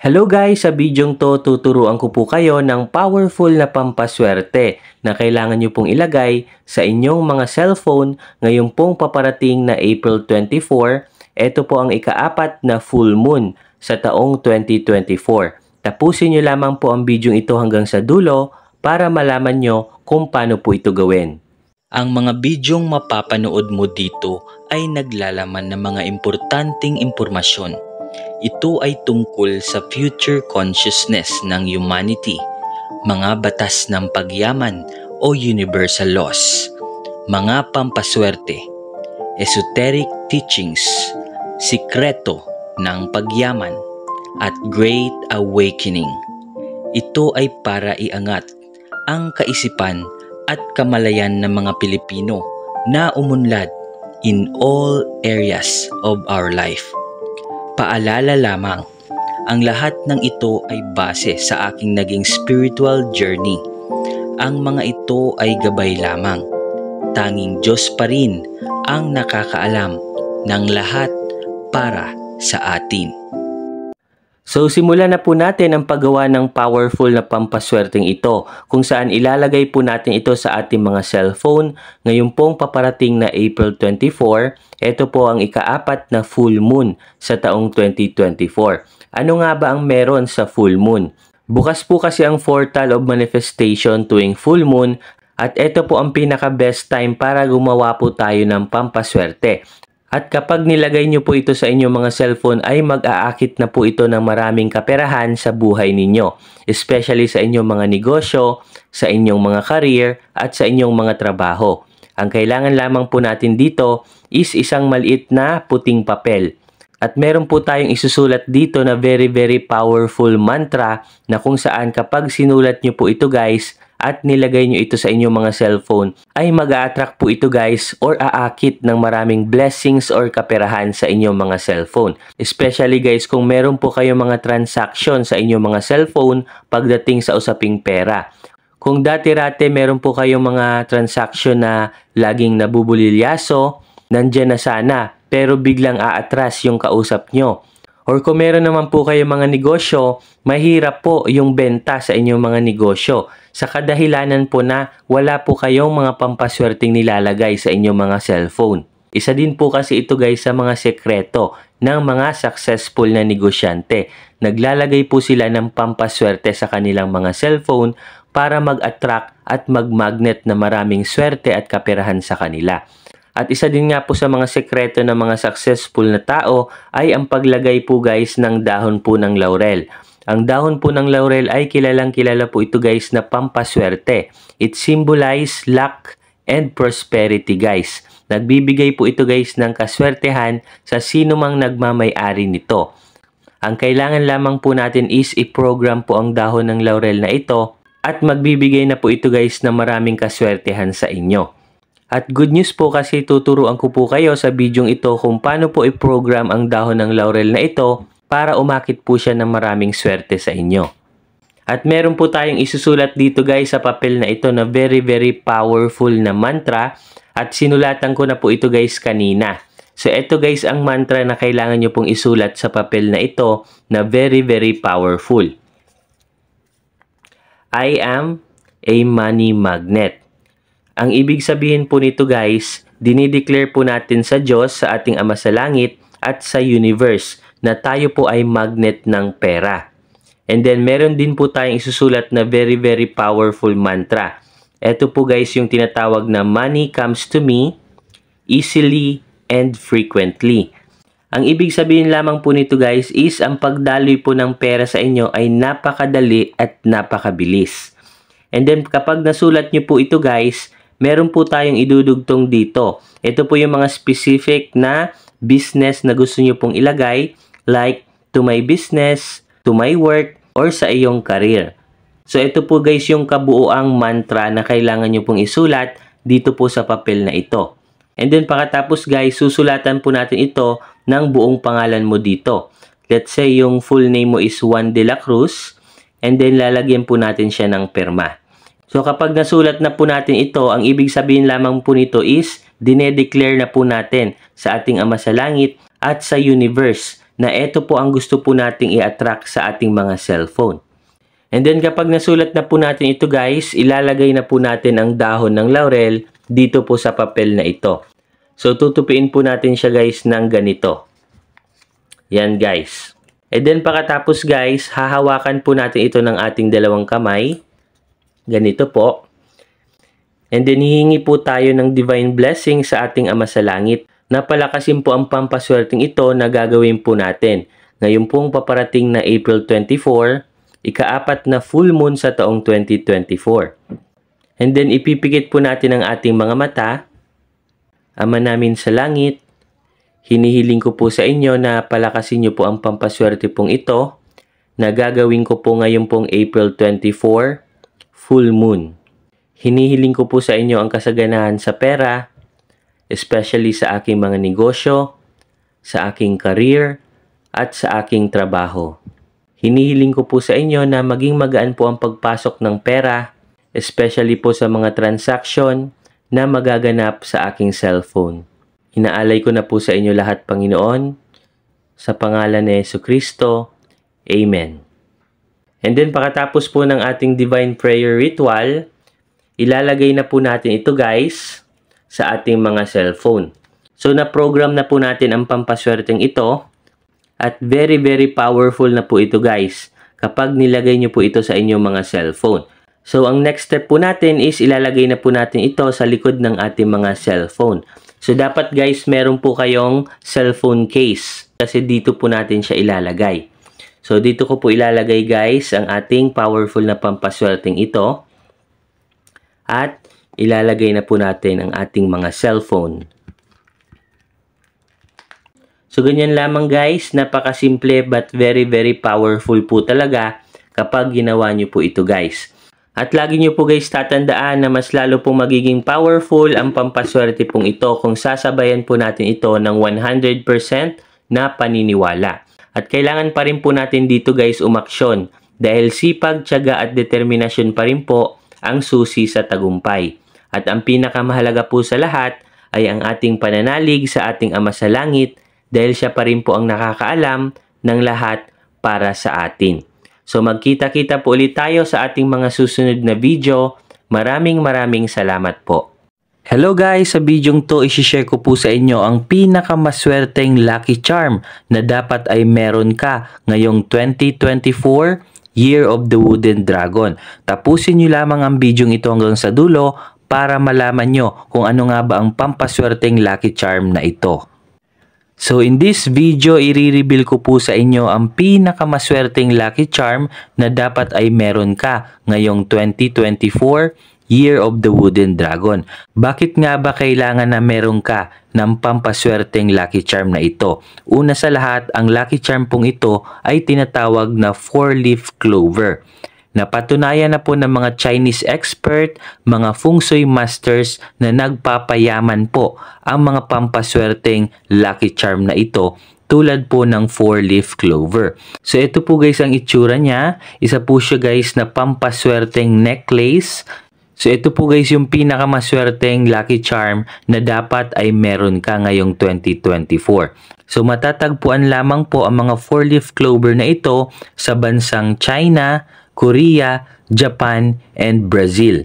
Hello guys! Sa bidyong to, tuturuan ko po kayo ng powerful na pampaswerte na kailangan nyo pong ilagay sa inyong mga cellphone ngayong pong paparating na April 24. Ito po ang ikaapat na full moon sa taong 2024. Tapusin nyo lamang po ang bidyong ito hanggang sa dulo para malaman nyo kung paano po ito gawin. Ang mga bidyong mapapanood mo dito ay naglalaman ng mga importanteng impormasyon ito ay tungkol sa future consciousness ng humanity, mga batas ng pagyaman o universal laws, mga pampaswerte, esoteric teachings, sikreto ng pagyaman, at Great Awakening. Ito ay para iangat ang kaisipan at kamalayan ng mga Pilipino na umunlad in all areas of our life. Paalala lamang, ang lahat ng ito ay base sa aking naging spiritual journey. Ang mga ito ay gabay lamang. Tanging Diyos pa rin ang nakakaalam ng lahat para sa atin. So simulan na po natin ang paggawa ng powerful na pampaswerteng ito kung saan ilalagay po natin ito sa ating mga cellphone ngayon pong paparating na April 24. Ito po ang ikaapat na full moon sa taong 2024. Ano nga ba ang meron sa full moon? Bukas po kasi ang portal of manifestation tuwing full moon at ito po ang pinaka best time para gumawa po tayo ng pampaswerte. At kapag nilagay nyo po ito sa inyong mga cellphone ay mag-aakit na po ito ng maraming kaperahan sa buhay ninyo. Especially sa inyong mga negosyo, sa inyong mga career at sa inyong mga trabaho. Ang kailangan lamang po natin dito is isang maliit na puting papel. At meron po tayong isusulat dito na very very powerful mantra na kung saan kapag sinulat nyo po ito guys at nilagay nyo ito sa inyong mga cellphone, ay mag attract po ito guys or aakit ng maraming blessings or kaperahan sa inyong mga cellphone. Especially guys kung meron po kayong mga transaction sa inyong mga cellphone pagdating sa usaping pera. Kung dati-rate meron po kayong mga transaction na laging nabubulilyaso, nandyan na sana pero biglang aatras yung kausap nyo. Or kung meron naman po kayo mga negosyo, mahirap po yung benta sa inyong mga negosyo sa kadahilanan po na wala po kayong mga pampaswerteng nilalagay sa inyong mga cellphone. Isa din po kasi ito guys sa mga sekreto ng mga successful na negosyante. Naglalagay po sila ng pampaswerte sa kanilang mga cellphone para mag-attract at mag-magnet na maraming swerte at kaperahan sa kanila. At isa din nga po sa mga sekreto ng mga successful na tao ay ang paglagay po guys ng dahon po ng laurel. Ang dahon po ng laurel ay kilalang kilala po ito guys na pampaswerte. It symbolize luck and prosperity guys. Nagbibigay po ito guys ng kaswertehan sa sino mang nagmamayari nito. Ang kailangan lamang po natin is i-program po ang dahon ng laurel na ito at magbibigay na po ito guys na maraming kaswertehan sa inyo. At good news po kasi tuturuan ko po kayo sa bidyong ito kung paano po i-program ang dahon ng laurel na ito para umakit po siya ng maraming swerte sa inyo. At meron po tayong isusulat dito guys sa papel na ito na very very powerful na mantra at sinulatan ko na po ito guys kanina. So ito guys ang mantra na kailangan nyo pong isulat sa papel na ito na very very powerful. I am a money magnet. Ang ibig sabihin po nito guys, dinideclare po natin sa Diyos, sa ating Ama sa Langit at sa universe na tayo po ay magnet ng pera. And then meron din po tayong isusulat na very very powerful mantra. Ito po guys yung tinatawag na money comes to me easily and frequently. Ang ibig sabihin lamang po nito guys is ang pagdaloy po ng pera sa inyo ay napakadali at napakabilis. And then kapag nasulat nyo po ito guys, meron po tayong idudugtong dito. Ito po yung mga specific na business na gusto nyo pong ilagay like to my business, to my work, or sa iyong career. So ito po guys yung kabuoang mantra na kailangan nyo pong isulat dito po sa papel na ito. And then pakatapos guys, susulatan po natin ito ng buong pangalan mo dito. Let's say yung full name mo is Juan De La Cruz and then lalagyan po natin siya ng perma. So kapag nasulat na po natin ito, ang ibig sabihin lamang po nito is dinedeclare na po natin sa ating Ama sa Langit at sa universe na ito po ang gusto po nating i-attract sa ating mga cellphone. And then kapag nasulat na po natin ito guys, ilalagay na po natin ang dahon ng laurel dito po sa papel na ito. So tutupiin po natin siya guys ng ganito. Yan guys. And then pakatapos guys, hahawakan po natin ito ng ating dalawang kamay. Ganito po. And then hihingi po tayo ng divine blessing sa ating Ama sa Langit. Napalakasin po ang pampaswerteng ito na gagawin po natin. Ngayon pong paparating na April 24, ikaapat na full moon sa taong 2024. And then ipipikit po natin ang ating mga mata. Ama namin sa langit, hinihiling ko po sa inyo na palakasin niyo po ang pampaswerte pong ito na gagawin ko po ngayon pong April 24 full moon. Hinihiling ko po sa inyo ang kasaganahan sa pera, especially sa aking mga negosyo, sa aking career, at sa aking trabaho. Hinihiling ko po sa inyo na maging magaan po ang pagpasok ng pera, especially po sa mga transaction na magaganap sa aking cellphone. Inaalay ko na po sa inyo lahat, Panginoon, sa pangalan ni Yesu Kristo. Amen. And then pagkatapos po ng ating divine prayer ritual, ilalagay na po natin ito guys sa ating mga cellphone. So na-program na po natin ang pampaswerteng ito at very very powerful na po ito guys kapag nilagay nyo po ito sa inyong mga cellphone. So ang next step po natin is ilalagay na po natin ito sa likod ng ating mga cellphone. So dapat guys meron po kayong cellphone case kasi dito po natin siya ilalagay. So dito ko po ilalagay guys ang ating powerful na pampaswerteng ito. At ilalagay na po natin ang ating mga cellphone. So ganyan lamang guys, napakasimple but very very powerful po talaga kapag ginawa nyo po ito guys. At lagi nyo po guys tatandaan na mas lalo pong magiging powerful ang pampaswerte pong ito kung sasabayan po natin ito ng 100% na paniniwala. At kailangan pa rin po natin dito guys umaksyon dahil sipag, tiyaga at determinasyon pa rin po ang susi sa tagumpay. At ang pinakamahalaga po sa lahat ay ang ating pananalig sa ating Ama sa Langit dahil siya pa rin po ang nakakaalam ng lahat para sa atin. So magkita-kita po ulit tayo sa ating mga susunod na video. Maraming maraming salamat po. Hello guys! Sa bidyong to, isishare ko po sa inyo ang pinakamaswerteng lucky charm na dapat ay meron ka ngayong 2024 Year of the Wooden Dragon. Tapusin nyo lamang ang bidyong ito hanggang sa dulo para malaman nyo kung ano nga ba ang pampaswerteng lucky charm na ito. So in this video, i-reveal ko po sa inyo ang pinakamaswerteng lucky charm na dapat ay meron ka ngayong 2024 Year of the Wooden Dragon. Bakit nga ba kailangan na meron ka ng pampaswerteng Lucky Charm na ito? Una sa lahat, ang Lucky Charm pong ito ay tinatawag na four-leaf clover. Napatunayan na po ng mga Chinese expert, mga feng shui masters na nagpapayaman po ang mga pampaswerteng lucky charm na ito tulad po ng four-leaf clover. So ito po guys ang itsura niya. Isa po siya guys na pampaswerteng necklace So ito po guys yung pinakamaswerteng lucky charm na dapat ay meron ka ngayong 2024. So matatagpuan lamang po ang mga four-leaf clover na ito sa bansang China, Korea, Japan, and Brazil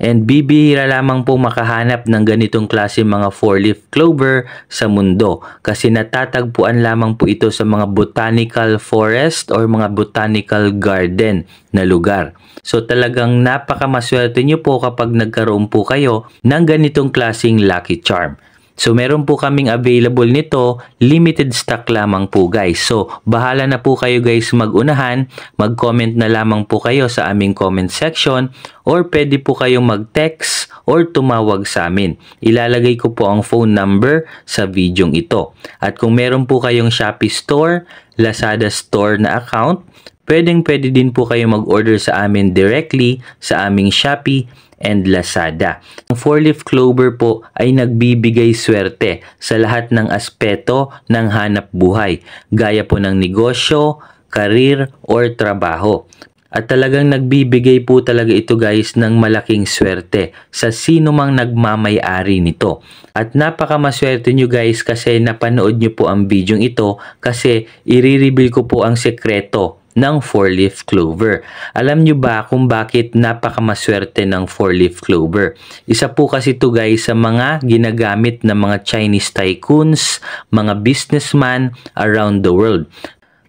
and bibihira lamang po makahanap ng ganitong klase mga four-leaf clover sa mundo kasi natatagpuan lamang po ito sa mga botanical forest or mga botanical garden na lugar. So talagang napakamaswerte nyo po kapag nagkaroon po kayo ng ganitong klasing lucky charm. So meron po kaming available nito, limited stock lamang po guys. So bahala na po kayo guys magunahan, mag-comment na lamang po kayo sa aming comment section or pwede po kayong mag-text or tumawag sa amin. Ilalagay ko po ang phone number sa videong ito. At kung meron po kayong Shopee Store, Lazada Store na account, pwedeng pwede din po kayo mag-order sa amin directly sa aming Shopee and Lazada. Ang four-leaf clover po ay nagbibigay swerte sa lahat ng aspeto ng hanap buhay, gaya po ng negosyo, karir, or trabaho. At talagang nagbibigay po talaga ito guys ng malaking swerte sa sino mang nagmamayari nito. At napaka napakamaswerte nyo guys kasi napanood nyo po ang video ito kasi i-reveal ko po ang sekreto ng four-leaf clover. Alam nyo ba kung bakit napakamaswerte ng four-leaf clover? Isa po kasi ito guys sa mga ginagamit ng mga Chinese tycoons, mga businessman around the world.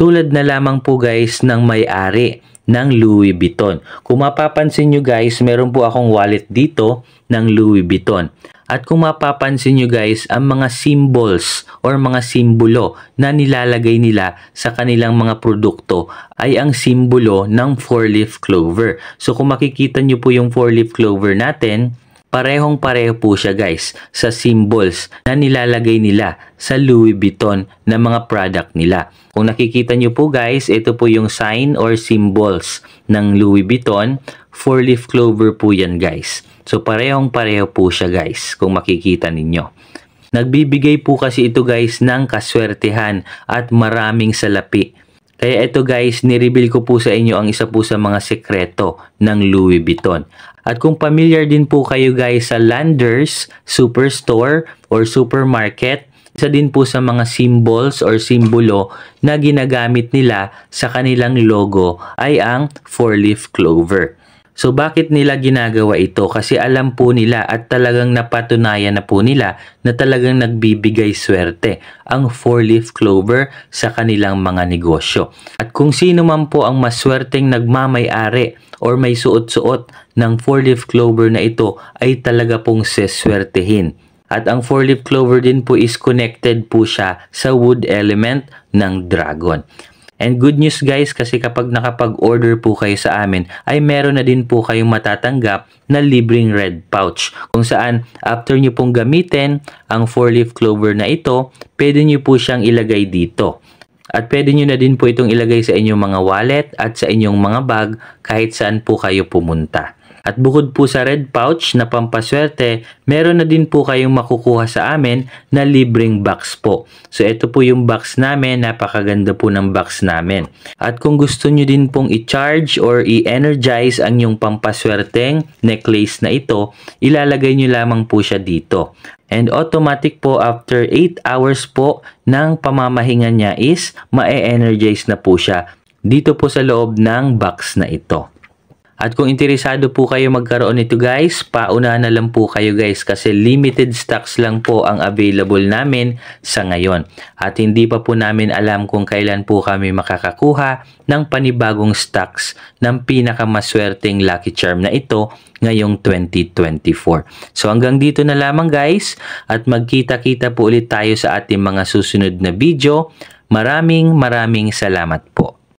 Tulad na lamang po guys ng may-ari ng Louis Vuitton. Kung mapapansin nyo guys, meron po akong wallet dito ng Louis Vuitton. At kung mapapansin nyo guys, ang mga symbols or mga simbolo na nilalagay nila sa kanilang mga produkto ay ang simbolo ng four-leaf clover. So kung makikita nyo po yung four-leaf clover natin, Parehong pareho po siya guys sa symbols na nilalagay nila sa Louis Vuitton na mga product nila. Kung nakikita nyo po guys, ito po yung sign or symbols ng Louis Vuitton. Four leaf clover po yan guys. So parehong pareho po siya guys kung makikita ninyo. Nagbibigay po kasi ito guys ng kaswertehan at maraming salapi kaya eh, ito guys, nireveal ko po sa inyo ang isa po sa mga sekreto ng Louis Vuitton. At kung familiar din po kayo guys sa Landers, Superstore, or Supermarket, isa din po sa mga symbols or simbolo na ginagamit nila sa kanilang logo ay ang four-leaf clover. So bakit nila ginagawa ito? Kasi alam po nila at talagang napatunayan na po nila na talagang nagbibigay swerte ang four-leaf clover sa kanilang mga negosyo. At kung sino man po ang maswerteng nagmamayari or may suot-suot ng four-leaf clover na ito ay talaga pong seswertehin. At ang four-leaf clover din po is connected po siya sa wood element ng dragon. And good news guys kasi kapag nakapag-order po kayo sa amin ay meron na din po kayong matatanggap na libreng red pouch kung saan after nyo pong gamitin ang 4-leaf clover na ito, pwede nyo po siyang ilagay dito. At pwede nyo na din po itong ilagay sa inyong mga wallet at sa inyong mga bag kahit saan po kayo pumunta. At bukod po sa red pouch na pampaswerte, meron na din po kayong makukuha sa amin na libreng box po. So ito po yung box namin, napakaganda po ng box namin. At kung gusto nyo din pong i-charge or i-energize ang yung pampaswerteng necklace na ito, ilalagay nyo lamang po siya dito. And automatic po after 8 hours po ng pamamahinga niya is ma-energize na po siya dito po sa loob ng box na ito. At kung interesado po kayo magkaroon nito guys, pauna na lang po kayo guys kasi limited stocks lang po ang available namin sa ngayon. At hindi pa po namin alam kung kailan po kami makakakuha ng panibagong stocks ng pinakamaswerteng Lucky Charm na ito ngayong 2024. So hanggang dito na lamang guys at magkita-kita po ulit tayo sa ating mga susunod na video. Maraming maraming salamat po.